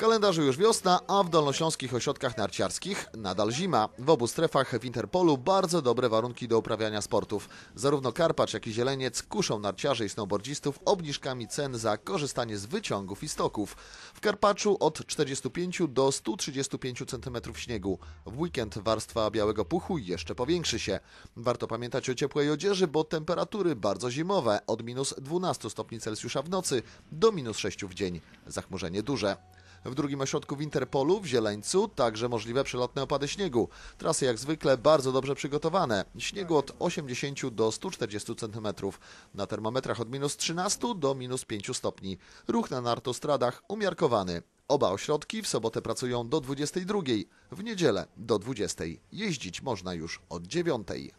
kalendarzu już wiosna, a w dolnośląskich ośrodkach narciarskich nadal zima. W obu strefach w Interpolu bardzo dobre warunki do uprawiania sportów. Zarówno Karpacz, jak i Zieleniec kuszą narciarzy i snowboardzistów obniżkami cen za korzystanie z wyciągów i stoków. W Karpaczu od 45 do 135 cm śniegu. W weekend warstwa białego puchu jeszcze powiększy się. Warto pamiętać o ciepłej odzieży, bo temperatury bardzo zimowe, od minus 12 stopni Celsjusza w nocy do minus 6 w dzień. Zachmurzenie duże. W drugim ośrodku w Interpolu w Zieleńcu także możliwe przelotne opady śniegu. Trasy jak zwykle bardzo dobrze przygotowane. Śniegu od 80 do 140 cm. Na termometrach od minus 13 do minus 5 stopni. Ruch na nartostradach umiarkowany. Oba ośrodki w sobotę pracują do 22, w niedzielę do 20. Jeździć można już od 9.